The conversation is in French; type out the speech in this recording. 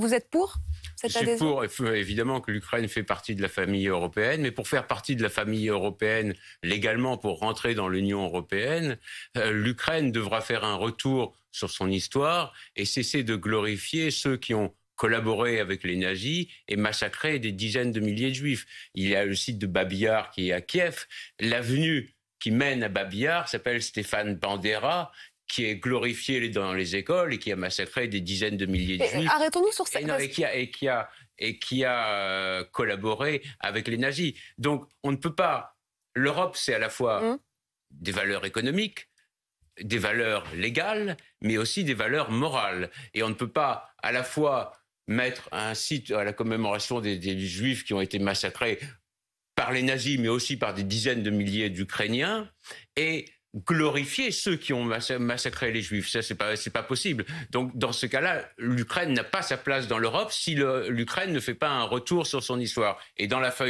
Vous êtes pour cette adhésion Je suis pour, évidemment, que l'Ukraine fait partie de la famille européenne, mais pour faire partie de la famille européenne légalement, pour rentrer dans l'Union européenne, euh, l'Ukraine devra faire un retour sur son histoire et cesser de glorifier ceux qui ont collaboré avec les nazis et massacré des dizaines de milliers de juifs. Il y a le site de Babillard qui est à Kiev. L'avenue qui mène à Babillard s'appelle Stéphane Bandera qui est glorifié dans les écoles et qui a massacré des dizaines de milliers de euh, juifs. Arrêtons-nous sur ça. Et, et, qui a, et, qui a, et qui a euh, collaboré avec les nazis. Donc on ne peut pas. L'Europe, c'est à la fois hum. des valeurs économiques, des valeurs légales, mais aussi des valeurs morales. Et on ne peut pas à la fois mettre un site à la commémoration des, des juifs qui ont été massacrés par les nazis, mais aussi par des dizaines de milliers d'Ukrainiens, et glorifier ceux qui ont massacré les Juifs. Ça, c'est pas, c'est pas possible. Donc, dans ce cas-là, l'Ukraine n'a pas sa place dans l'Europe si l'Ukraine ne fait pas un retour sur son histoire. Et dans la feuille